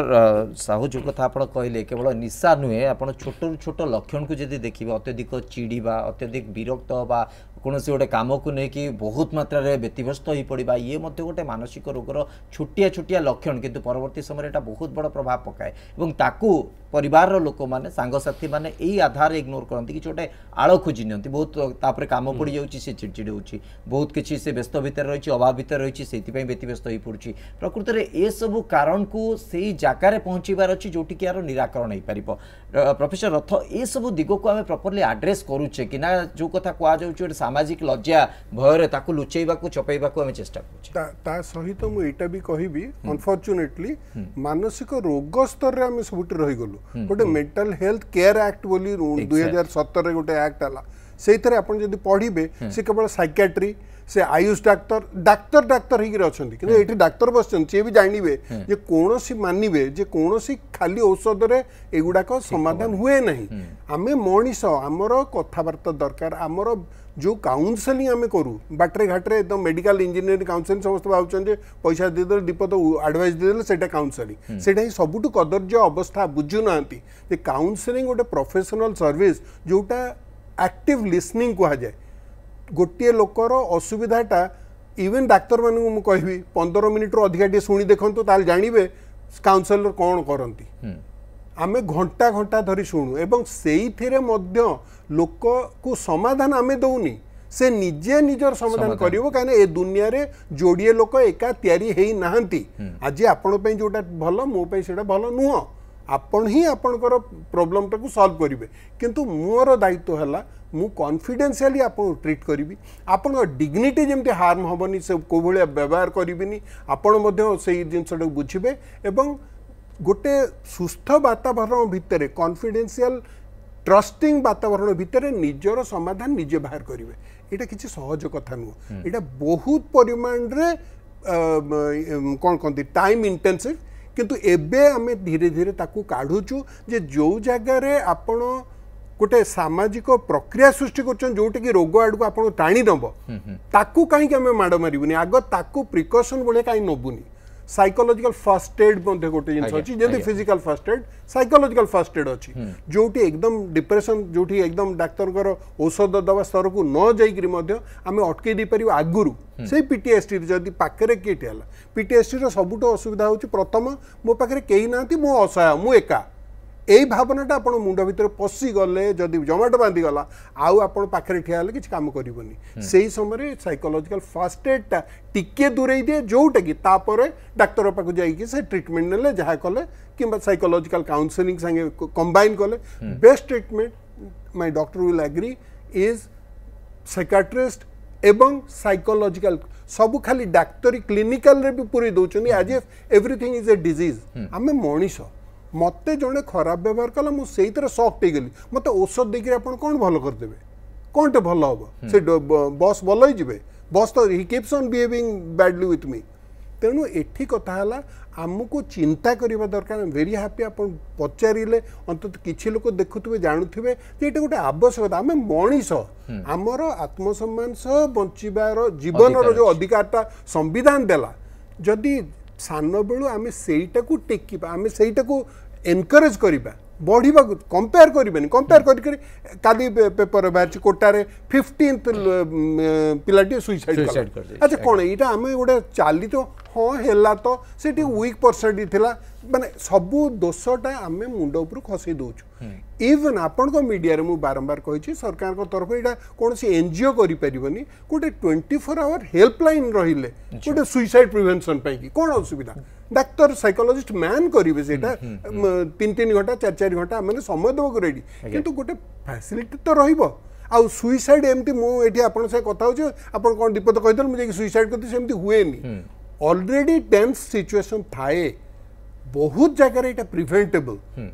ସାହୁ ଯେଉଁ କଥା ଆପଣ କହିଲେ କେବଳ ନିଶା ନୁହେଁ ଆପଣ ଛୋଟରୁ ଛୋଟ ଲକ୍ଷଣକୁ ଯଦି ଦେଖିବେ ଅତ୍ୟଧିକ ଚିଡ଼ିବା ଅତ୍ୟଧିକ ବିରକ୍ତ ହେବା କୌଣସି ଗୋଟେ କାମକୁ ନେଇକି ବହୁତ ମାତ୍ରାରେ ବ୍ୟତିବ୍ୟସ୍ତ ହୋଇପଡ଼ିବା ଇଏ ମଧ୍ୟ ଗୋଟେ ମାନସିକ ରୋଗର ଛୋଟିଆ ଛୋଟିଆ ଲକ୍ଷଣ କିନ୍ତୁ ପରବର୍ତ୍ତୀ ସମୟରେ ଏଇଟା ବହୁତ ବଡ଼ ପ୍ରଭାବ ପକାଏ ଏବଂ ତାକୁ পরিবারর লোকমানে সাংসাথী মানে এই আধার ইগনোর করতে কিছু গোটে আড় খোঁজি নিতে বহুত তাপরে কাম পড়ি যাচ্ছে সে চিড়চিড় হচ্ছে বহুত কিছু সে ব্যস্ত ভিতরে রয়েছে অভাব ভিতরে রয়েছে সেইপাই ব্যতিব্যস্ত হয়ে পড়ছে প্রকৃতরে এসবু কারণকু সেই জায়গায় পৌঁছবার অছি যেটিকি আর নিরাকরণ হয়ে প্রফেসর রথ এসবু দিগকু আমি প্রপরলি আড্রেস করুছে কি না যে কথা কুযাচ্ছে গোটে সামাজিক লজ্জা ভয়রে তাকে লুচাইবা চপাইবা আমি চেষ্টা করছি তা সহিত মু এটা বি কহিবি অনফর্চুনেটলি মানসিক রোগ স্তরের আমি সবুটি রহিগলু ଗୋଟେ ମେଣ୍ଟାଲ ହେଲ୍ଥ କେୟାର ଆକ୍ଟ ବୋଲି ଦୁଇ ହଜାର ସତରରେ ଗୋଟେ ଆକ୍ଟ ହେଲା ସେଇଥିରେ ଆପଣ ଯଦି ପଢ଼ିବେ ସେ କେବଳ ସାଇକାଟ୍ରି ସେ ଆୟୁଷ ଡାକ୍ତର ଡାକ୍ତର ଡାକ୍ତର ହେଇକିରି ଅଛନ୍ତି କିନ୍ତୁ ଏଠି ଡାକ୍ତର ବସିଛନ୍ତି ସିଏ ବି ଜାଣିବେ ଯେ କୌଣସି ମାନିବେ ଯେ କୌଣସି ଖାଲି ଔଷଧରେ ଏଗୁଡ଼ାକ ସମାଧାନ ହୁଏ ନାହିଁ ଆମେ ମଣିଷ ଆମର କଥାବାର୍ତ୍ତା ଦରକାର ଆମର जो କାଉନସେଲିଂ ଆମେ କରୁ ବାଟରେ ଘାଟରେ ତ ମେଡିକାଲ ଇଞ୍ଜିନିୟରିଂ କାଉନସେଲିଂ ସମସ୍ତେ ଭାବୁଛନ୍ତି ପଇସା ଦେଇଦେଲେ ଦୀପତ ଆଡ଼ଭାଇସ୍ ଦେଇଦେଲେ ସେଇଟା କାଉନସେଲିଂ ସେଇଟା ହିଁ ସବୁଠୁ କଦର୍ଯ୍ୟ ଅବସ୍ଥା ବୁଝୁନାହାନ୍ତି ଯେ କାଉନସେଲିଂ ଗୋଟେ ପ୍ରଫେସନାଲ୍ ସର୍ଭିସ୍ ଯେଉଁଟା ଆକ୍ଟିଭ୍ ଲିସନିଂ କୁହାଯାଏ ଗୋଟିଏ ଲୋକର ଅସୁବିଧାଟା ଇଭେନ୍ ଡାକ୍ତରମାନଙ୍କୁ ମୁଁ କହିବି ପନ୍ଦର ମିନିଟ୍ରୁ ଅଧିକା ଟିକେ ଶୁଣି ଦେଖନ୍ତୁ ତାହେଲେ ଜାଣିବେ କାଉନସେଲର କ'ଣ କରନ୍ତି ଆମେ ଘଣ୍ଟା ଘଣ୍ଟା ଧରି ଶୁଣୁ ଏବଂ ସେଇଥିରେ ମଧ୍ୟ ଲୋକକୁ ସମାଧାନ ଆମେ ଦେଉନି ସେ ନିଜେ ନିଜର ସମାଧାନ କରିବ କାହିଁକିନା ଏ ଦୁନିଆରେ ଯୋଡ଼ିଏ ଲୋକ ଏକା ତିଆରି ହେଇନାହାନ୍ତି ଆଜି ଆପଣ ପାଇଁ ଯେଉଁଟା ଭଲ ମୋ ପାଇଁ ସେଇଟା ଭଲ ନୁହଁ ଆପଣ ହିଁ ଆପଣଙ୍କର ପ୍ରୋବ୍ଲେମଟାକୁ ସଲ୍ଭ କରିବେ କିନ୍ତୁ ମୋର ଦାୟିତ୍ୱ ହେଲା ମୁଁ କନଫିଡେନ୍ସିଆଲି ଆପଣଙ୍କୁ ଟ୍ରିଟ୍ କରିବି ଆପଣଙ୍କ ଡିଗ୍ନିଟି ଯେମିତି ହାର୍ମ ହେବନି ସେ କେଉଁ ଭଳିଆ ବ୍ୟବହାର କରିବିନି ଆପଣ ମଧ୍ୟ ସେଇ ଜିନିଷଟାକୁ ବୁଝିବେ ଏବଂ ଗୋଟେ ସୁସ୍ଥ ବାତାବରଣ ଭିତରେ କନଫିଡେନ୍ସିଆଲ ଟ୍ରଷ୍ଟିଂ ବାତାବରଣ ଭିତରେ ନିଜର ସମାଧାନ ନିଜେ ବାହାର କରିବେ ଏଇଟା କିଛି ସହଜ କଥା ନୁହଁ ଏଇଟା ବହୁତ ପରିମାଣରେ କ'ଣ କହନ୍ତି ଟାଇମ୍ ଇଣ୍ଟେନ୍ସିଭ୍ କିନ୍ତୁ ଏବେ ଆମେ ଧୀରେ ଧୀରେ ତାକୁ କାଢ଼ୁଛୁ ଯେ ଯେଉଁ ଜାଗାରେ ଆପଣ ଗୋଟେ ସାମାଜିକ ପ୍ରକ୍ରିୟା ସୃଷ୍ଟି କରୁଛନ୍ତି ଯେଉଁଟାକି ରୋଗ ଆଡ଼କୁ ଆପଣଙ୍କୁ ଟାଣି ନେବ ତାକୁ କାହିଁକି ଆମେ ମାଡ଼ ମାରିବୁନି ଆଗ ତାକୁ ପ୍ରିକସନ୍ ଭଳିଆ କାହିଁକି ନେବୁନି ସାଇକୋଲୋଜିକାଲ ଫାର୍ଷ୍ଟ ଏଡ୍ ମଧ୍ୟ ଗୋଟେ ଜିନିଷ ଅଛି ଯେମିତି physical first aid psychological first aid ଅଛି ଯେଉଁଠି ଏକଦମ ଡିପ୍ରେସନ୍ ଯେଉଁଠି ଏକଦମ ଡାକ୍ତରଙ୍କର ଔଷଧ ଦେବା ସ୍ତରକୁ ନ ଯାଇକରି ମଧ୍ୟ ଆମେ ଅଟକେଇ ଦେଇପାରିବା ଆଗରୁ ସେଇ ପିଟିଏସ୍ଟିରେ ଯଦି ପାଖରେ କିଏଟି ହେଲା ପିଟିଏସ୍ଟିର ସବୁଠୁ ଅସୁବିଧା ହେଉଛି ପ୍ରଥମ ମୋ ପାଖରେ କେହି ନାହାନ୍ତି ମୁଁ ଅସହାୟ ମୁଁ ଏକା এই ভাবনাটা আপনার মুন্ড ভিতরে পশিগলে যদি জমাট বাঁধিগলা আউ আপনার পাখে ঠিয়া হলে কিছু কাম করবনি সেই সময় সাইকোলোজিকাল ফার্স্ট এডটা টিকি দূরেই দিয়ে যেটা কি তাপরে ডাক্তার পাখু যাই সে ট্রিটমেন্ট নেলে যা কলে কিংবা সাইকোলোজিকাল কাউন্সেলিং সঙ্গে কম্বাইন কলে best treatment my doctor will agree is psychiatrist এবং সাইকোলোজিকাল সব খালি ডাক্তারি ক্লিনিকাল বি পুরী দৌঁচ আজ এভ্রিথিং ইজ এ ডিজিজ আমি মଣିষ ମୋତେ ଜଣେ ଖରାପ ବ୍ୟବହାର କଲା ମୁଁ ସେଇଥିରେ ସଫ୍ଟ ହେଇଗଲି ମୋତେ ଔଷଧ ଦେଇକି ଆପଣ କ'ଣ ଭଲ କରିଦେବେ କ'ଣଟେ ଭଲ ହେବ ସେ ବସ୍ ଭଲ ହେଇଯିବେ ବସ୍ ତ he keeps on behaving badly with me ତେଣୁ ଏଠି କଥା ହେଲା ଆମକୁ ଚିନ୍ତା କରିବା ଦରକାର ଭେରି ହାପି ଆପଣ ପଚାରିଲେ ଅନ୍ତତଃ କିଛି ଲୋକ ଦେଖୁଥିବେ ଜାଣୁଥିବେ ଯେ ଏଇଟା ଗୋଟେ ଆବଶ୍ୟକତା ଆମେ ମଣିଷ ଆମର ଆତ୍ମସମ୍ମାନ ସହ ବଞ୍ଚିବାର ଜୀବନର ଯେଉଁ ଅଧିକାରଟା ସମ୍ବିଧାନ ଦେଲା ଯଦି ସାନବେଳୁ ଆମେ ସେଇଟାକୁ ଟେକିବା ଆମେ ସେଇଟାକୁ ଏନକରେଜ୍ କରିବା ବଢ଼ିବାକୁ କମ୍ପେୟାର କରିବେନି କମ୍ପେୟାର କରିକରି କାଲି ପେପର ବାହାରିଛି କୋଟାରେ ଫିଫ୍ଟିନ୍ଥ ପିଲାଟିଏ ସୁଇସାଇଡ଼ ଆଚ୍ଛା କ'ଣ ଏଇଟା ଆମେ ଗୋଟେ ଚାଲିତ ହଁ ହେଲା ତ ସେ ଟିକେ ୱିକ୍ ପର୍ସନ୍ଟି ଥିଲା ମାନେ ସବୁ ଦୋଷଟା ଆମେ ମୁଣ୍ଡ ଉପରୁ ଖସେଇ ଦେଉଛୁ ଇଭେନ୍ ଆପଣଙ୍କ ମିଡ଼ିଆରେ ମୁଁ ବାରମ୍ବାର କହିଛି ସରକାରଙ୍କ ତରଫରୁ ଏଇଟା କୌଣସି ଏନ୍ଜିଓ କରିପାରିବନି ଗୋଟେ ଟ୍ୱେଣ୍ଟି ଫୋର୍ ଆୱାର୍ ହେଲ୍ପଲାଇନ୍ ରହିଲେ ଗୋଟେ ସୁଇସାଇଡ୍ ପ୍ରିଭେନ୍ସନ୍ ପାଇଁକି କ'ଣ ଅସୁବିଧା ଡାକ୍ତର ସାଇକୋଲୋଜିଷ୍ଟ ମ୍ୟାନ୍ କରିବେ ସେଇଟା ତିନି ତିନି ଘଣ୍ଟା ଚାରି ଚାରି ଘଣ୍ଟା ଆମେ ସମୟ ଦେବାକୁ ରେଡ଼ି କିନ୍ତୁ ଗୋଟେ ଫାସିଲିଟି ତ ରହିବ ଆଉ ସୁଇସାଇଡ୍ ଏମିତି ମୁଁ ଏଠି ଆପଣଙ୍କ ସହ କଥା ହେଉଛି ଆପଣ କ'ଣ ଦୀପଦ କହିଥିଲେ ମୁଁ ଯାଇକି ସୁଇସାଇଡ୍ କରିଦେଲି ସେମିତି ହୁଏନି অলরেডি টেনস সিচুয়েশন থায়ে বহুত জাগারে এটা প্রিভেন্টেবল হুম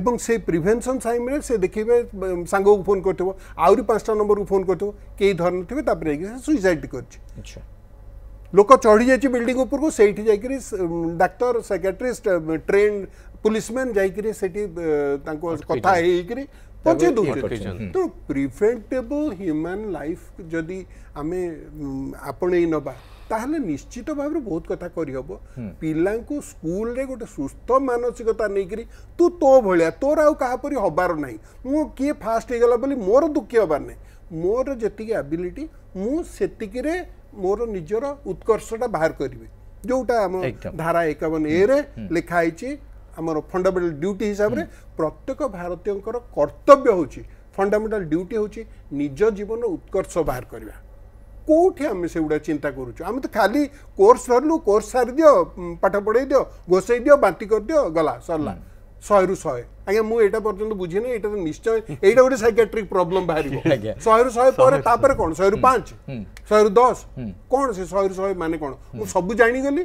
এবং সেই প্রিভেনশন সাইমরে সে দেখিবে সাংগো ফোন করতো আউরি পাঁচটা নম্বৰ ফোন কৰতো কেই ধৰণৰ থৈ তাৰ পিছত সুইসাইড কৰিছে আচ্ছা লোক চঢ়ি যায়ে বিল্ডিং ওপৰকো সেই ঠাই গৈ গৰি ডাক্তৰ സെക്രട്ടറി ট্ৰেইনড পুলিচমেন গৈ গৰি সেই ঠাই তাৰকো কথা হৈ গৰি পচি দুৰ কৰে তো প্রিভেন্টেবল হিউমান লাইফ যদি আমি আপোনেই নবা ତାହେଲେ ନିଶ୍ଚିତ ଭାବରେ ବହୁତ କଥା କରିହେବ ପିଲାଙ୍କୁ ସ୍କୁଲରେ ଗୋଟେ ସୁସ୍ଥ ମାନସିକତା ନେଇକରି ତୁ ତୋ ଭଳିଆ ତୋର ଆଉ କାହାପରି ହେବାର ନାହିଁ ମୁଁ କିଏ ଫାଷ୍ଟ ହେଇଗଲା ବୋଲି ମୋର ଦୁଃଖୀ ହେବାର ନାହିଁ ମୋର ଯେତିକି ଆବିଲିଟି ମୁଁ ସେତିକିରେ ମୋର ନିଜର ଉତ୍କର୍ଷଟା ବାହାର କରିବି ଯେଉଁଟା ଆମ ଧାରା ଏକାବନ ଏରେ ଲେଖା ହେଇଛି ଆମର ଫଣ୍ଡାମେଣ୍ଟାଲ ଡ୍ୟୁଟି ହିସାବରେ ପ୍ରତ୍ୟେକ ଭାରତୀୟଙ୍କର କର୍ତ୍ତବ୍ୟ ହେଉଛି ଫଣ୍ଡାମେଣ୍ଟାଲ ଡ୍ୟୁଟି ହେଉଛି ନିଜ ଜୀବନ ଉତ୍କର୍ଷ ବାହାର କରିବା কোঠে আমি সেউডা চিন্তা করুছো আমি তো খালি কোর্স সরলো কোর্স সর দিও পাঠ পড়াই দিও গোছাই দিও বান্তি কর দিও গলা সরলা 100 রু 100 আগে মু এটা পর্যন্ত বুঝিনা এটা তো নিশ্চয় এটা একটা সাইকিয়াট্রিক প্রবলেম বাহিরবো 100 রু 100 পরে তারপরে কোন 100 রু 5 100 রু 10 কোন সে 100 রু 100 মানে কোন সব জানি গলি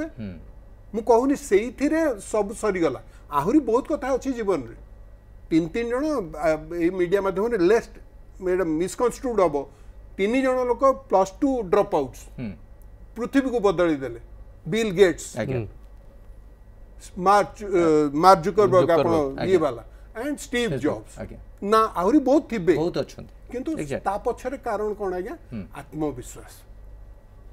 ଆମେ ମୁଁ କହୁନି ସେଇଥିରେ ସବୁ ସରିଗଲା ଆହୁରି ବହୁତ କଥା ଅଛି ଜୀବନରେ ତିନି ତିନି ଜଣ ଏଇ ମିଡ଼ିଆ ମାଧ୍ୟମରେ ଲେଷ୍ଟ ଏଇଟା ମିସକନଷ୍ଟ୍ରୁଡ୍ ହେବ ତିନି ଜଣ ଲୋକ ପ୍ଲସ୍ ଟୁ ଡ୍ରପ୍ ଆଉଟ୍ସ ପୃଥିବୀକୁ ବଦଳେଇ ଦେଲେ ବିଲ୍ ଗେଟ୍ସ ନା ଆହୁରି ବହୁତ ଥିବେ ବହୁତ ଅଛନ୍ତି କିନ୍ତୁ ତା ପଛରେ କାରଣ କ'ଣ ଆଜ୍ଞା ଆତ୍ମବିଶ୍ୱାସ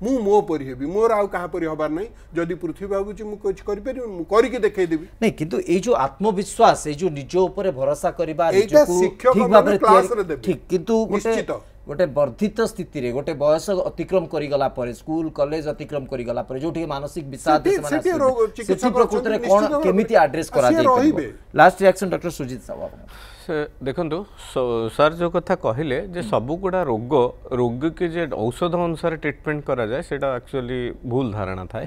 ମୁଁ ମୋ ପରି ହେବି ମୋର ଆଉ କାହା ପରି ହବାର ନାହିଁ ଯଦି ପୃଥିବୀ ଭାବୁଛି ମୁଁ କିଛି କରିପାରିବି ମୁଁ କରିକି ଦେଖେଇଦେବି ନାଇଁ କିନ୍ତୁ ଏଇ ଯୋଉ ଆତ୍ମବିଶ୍ୱାସ ଏଇ ଯୋଉ ନିଜ ଉପରେ ଭରସା କରିବା ଠିକ କିନ୍ତୁ ଗୋଟେ ବର୍ଦ୍ଧିତ ସ୍ଥିତିରେ ଗୋଟେ ବୟସ ଅତିକ୍ରମ କରିଗଲା ପରେ ସ୍କୁଲ କଲେଜ ଅତିକ୍ରମ କରିଗଲା ପରେ ଯୋଉଠି ମାନସିକ ବିଷାଦ ସେଠି ପ୍ରକୃତରେ କ'ଣ କେମିତି ଆଡ୍ରେସ୍ କରାଯାଇ last reaction doctor Sujit Sahu ଆପଣ ସେ ଦେଖନ୍ତୁ ସାର୍ ଯେଉଁ କଥା କହିଲେ ଯେ ସବୁଗୁଡ଼ା ରୋଗ ରୋଗୀକି ଯେ ଔଷଧ ଅନୁସାରେ ଟ୍ରିଟମେଣ୍ଟ କରାଯାଏ ସେଇଟା ଆକ୍ଚୁଆଲି ଭୁଲ ଧାରଣା ଥାଏ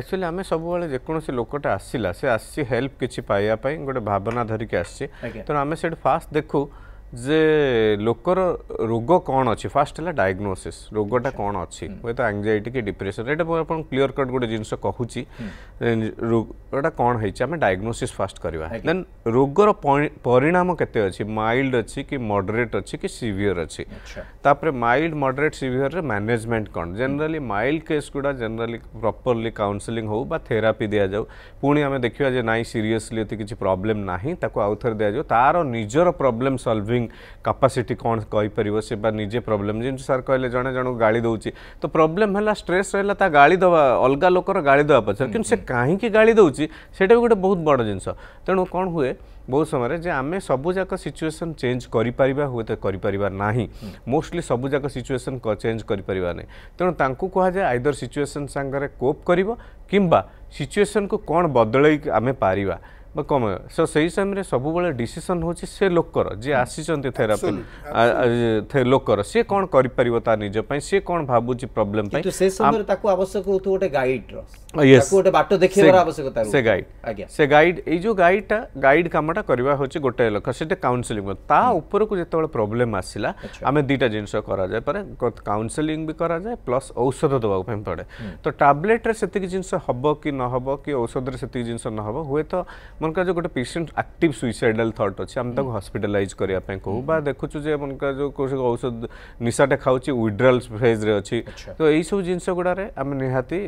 ଆକ୍ଚୁଆଲି ଆମେ ସବୁବେଳେ ଯେକୌଣସି ଲୋକଟା ଆସିଲା ସେ ଆସିଛି ହେଲ୍ପ କିଛି ପାଇବା ପାଇଁ ଗୋଟେ ଭାବନା ଧରିକି ଆସିଛି ତେଣୁ ଆମେ ସେଇଠି ଫାଷ୍ଟ ଦେଖୁ ଯେ ଲୋକର ରୋଗ କ'ଣ ଅଛି ଫାର୍ଷ୍ଟ ହେଲା ଡାଏଗ୍ନୋସିସ୍ ରୋଗଟା କ'ଣ ଅଛି ହୁଏତ ଆଙ୍ଗଜାଇଟି କି ଡିପ୍ରେସନ୍ ଏଇଟା ମୁଁ ଆପଣଙ୍କୁ କ୍ଲିଅର୍ କଟ୍ ଗୋଟେ ଜିନିଷ କହୁଛି ରୋଗଟା କ'ଣ ହେଇଛି ଆମେ ଡାଏଗ୍ନୋସିସ୍ ଫାର୍ଷ୍ଟ କରିବା ଦେନ୍ ରୋଗର ପରିଣାମ କେତେ ଅଛି ମାଇଲ୍ଡ ଅଛି କି ମଡରେଟ୍ ଅଛି କି ସିଭିୟର ଅଛି ତାପରେ ମାଇଲ୍ଡ ମଡରେଟ୍ ସିଭିୟରରେ ମ୍ୟାନେଜମେଣ୍ଟ କ'ଣ ଜେନେରାଲି ମାଇଲ୍ଡ କେସ୍ ଗୁଡ଼ା ଜେନେରାଲି ପ୍ରପରଲି କାଉନସିଲିଂ ହେଉ ବା ଥେରାପି ଦିଆଯାଉ ପୁଣି ଆମେ ଦେଖିବା ଯେ ନାଇଁ ସିରିୟସଲି ଏତେ କିଛି ପ୍ରୋବ୍ଲେମ୍ ନାହିଁ ତାକୁ ଆଉ ଥରେ ଦିଆଯାଉ ତା'ର ନିଜର ପ୍ରୋବ୍ଲେମ୍ ସଲ୍ଭିଂ ହ୍ୟାଣ୍ଡେଲିଂ କାପାସିଟି କ'ଣ କହିପାରିବ ସେ ବା ନିଜେ ପ୍ରୋବ୍ଲେମ୍ ଯେମିତି ସାର୍ କହିଲେ ଜଣେ ଜଣକୁ ଗାଳି ଦେଉଛି ତ ପ୍ରୋବ୍ଲେମ୍ ହେଲା ଷ୍ଟ୍ରେସ୍ ରହିଲା ତା ଗାଳି ଦେବା ଅଲଗା ଲୋକର ଗାଳି ଦେବା ପଛରେ କିନ୍ତୁ ସେ କାହିଁକି ଗାଳି ଦେଉଛି ସେଇଟା ବି ଗୋଟେ ବହୁତ ବଡ଼ ଜିନିଷ ତେଣୁ କ'ଣ ହୁଏ ବହୁତ ସମୟରେ ଯେ ଆମେ ସବୁଯାକ ସିଚୁଏସନ୍ ଚେଞ୍ଜ କରିପାରିବା ହୁଏତ କରିପାରିବା ନାହିଁ ମୋଷ୍ଟଲି ସବୁଯାକ ସିଚୁଏସନ୍ ଚେଞ୍ଜ କରିପାରିବା ନାହିଁ ତେଣୁ ତାଙ୍କୁ କୁହାଯାଏ ଆଇଦର ସିଚୁଏସନ୍ ସାଙ୍ଗରେ କୋପ୍ କରିବ କିମ୍ବା ସିଚୁଏସନ୍କୁ କ'ଣ ବଦଳେଇକି ଆମେ ପାରିବା বা কম সো সেই সময় সবুলে ডিসিশন হচ্ছে সে লোকর যে আসিছেন থেরাপি লোকর সে কোণ করে পারিব তা নিজ পাই সে কোণ ভাবুছি প্রবলেম পাই সে সময় তাকু আবশ্যক হতো গোটে গাইড র তাকু গোটে বাট দেখিবার আবশ্যকতা সে গাইড সে গাইড এই যে গাইডটা গাইড কামটা করিবা হচ্ছে গোটে লোক সেটা কাউন্সেলিং তা উপরকু যেতবেলে প্রবলেম আসিলা আমি দুইটা জিনিস করা যায় পারে কাউন্সেলিং বি করা যায় প্লাস ঔষধ দেওয়া পাই পড়ে তো ট্যাবলেটরে সেতিকি জিনিস হব কি নহব কি ঔষধরে সেতিকি জিনিস নহব হুয়েতো মনকার যে গোটে পেসেন্ট আক্টিভ সুইসাইডাল থট অছে আমি তাকে হসপিটালাইজ করা কু বা দেখুছু যে মনকার যে কোশি ঔষধ নিশাটা খাওছি উইড্রাল ফেজরে অছি তো এইসব জিনিস গুড়ারে আমি নিহাতি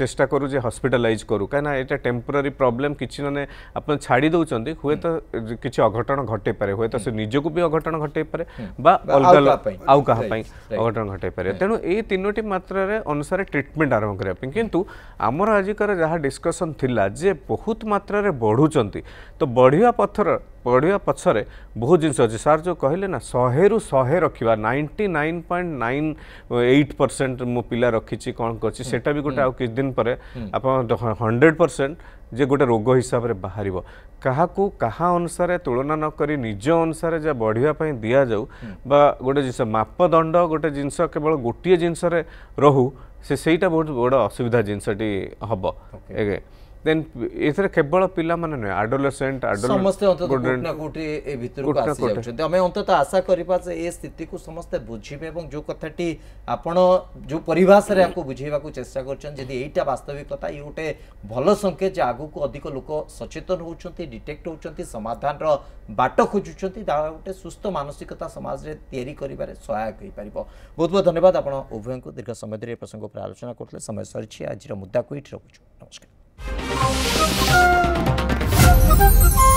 চেষ্টা করু যে হসপিটালাইজ করু কিনা এটা টেম্পোরারি প্রোবলেম কিছু মানে আপনার ছাড়ি দৌঁছেন হুয়েত কিছু অঘটন ঘটাই পারে হুয়েত সে নিজকে বি অঘটন ঘটাই পারে বা অলগা আউ কাহা পাই অঘটন ঘটাই পারে তেণু এই তিনোটি মাত্রার অনুসারে ট্রিটমেন্ট আরম্ভ করা কিন্তু আমার আজিকার যা ডিসকসন লা যে বহুত মাত্রার বড় ବଢ଼ୁଛନ୍ତି ତ ବଢ଼ିବା ପଥର ବଢ଼ିବା ପଛରେ ବହୁତ ଜିନିଷ ଅଛି ସାର୍ ଯେଉଁ କହିଲେ ନା ଶହେରୁ ଶହେ ରଖିବା ninety nine point nine eight percent ମୁଁ ପିଲା ରଖିଛି କ'ଣ କରିଛି ସେଇଟା ବି ଗୋଟେ ଆଉ କିଛି ଦିନ ପରେ ଆପଣ ହଣ୍ଡ୍ରେଡ଼ ପରସେଣ୍ଟ ଯେ ଗୋଟେ ରୋଗ ହିସାବରେ ବାହାରିବ କାହାକୁ କାହା ଅନୁସାରେ ତୁଳନା ନକରି ନିଜ ଅନୁସାରେ ଯା ବଢ଼ିବା ପାଇଁ ଦିଆଯାଉ ବା ଗୋଟେ ଜିନିଷ ମାପଦଣ୍ଡ ଗୋଟେ ଜିନିଷ କେବଳ ଗୋଟିଏ ଜିନିଷରେ ରହୁ ସେ ସେଇଟା ବହୁତ ବଡ଼ ଅସୁବିଧା ଜିନିଷଟି ହେବ ଆଜ୍ଞା ଦେନ୍ ଏଥିରେ କେବଳ ପିଲାମାନେ ନୁହେଁ ଆଡୋଲେସେଣ୍ଟ ସମସ୍ତେ କୋଉଠି ନା କୋଉଠି ଏ ଭିତରକୁ ଆସି ଯାଉଛନ୍ତି ଆମେ ଅନ୍ତତଃ ଆଶା କରିବା ଯେ ଏ ସ୍ଥିତିକୁ ସମସ୍ତେ ବୁଝିବେ ଏବଂ ଯେଉଁ କଥାଟି ଆପଣ ଯେଉଁ ପରିଭାଷାରେ ଆକୁ ବୁଝେଇବାକୁ ଚେଷ୍ଟା କରୁଛନ୍ତି ଯଦି ଏଇଟା ବାସ୍ତବିକତା ଇଏ ଗୋଟେ ଭଲ ସଂକେତ ଯେ ଆଗକୁ ଅଧିକ ଲୋକ ସଚେତନ ହେଉଛନ୍ତି ଡିଟେକ୍ଟ ହେଉଛନ୍ତି ସମାଧାନର ବାଟ ଖୋଜୁଛନ୍ତି ତାହା ଗୋଟେ ସୁସ୍ଥ ମାନସିକତା ସମାଜରେ ତିଆରି କରିବାରେ ସହାୟକ ହୋଇପାରିବ ବହୁତ ବହୁତ ଧନ୍ୟବାଦ ଆପଣ ଉଭୟଙ୍କୁ ଦୀର୍ଘ ସମୟ ଧରି ଏ ପ୍ରସଙ୍ଗ ଉପରେ ଆଲୋଚନା କରୁଥିଲେ ସମୟ ସରିଛି ଆଜିର ମୁଦ୍ଦାକୁ ଏଇଠି ରଖୁଛୁ ନମସ୍କାର Thank you.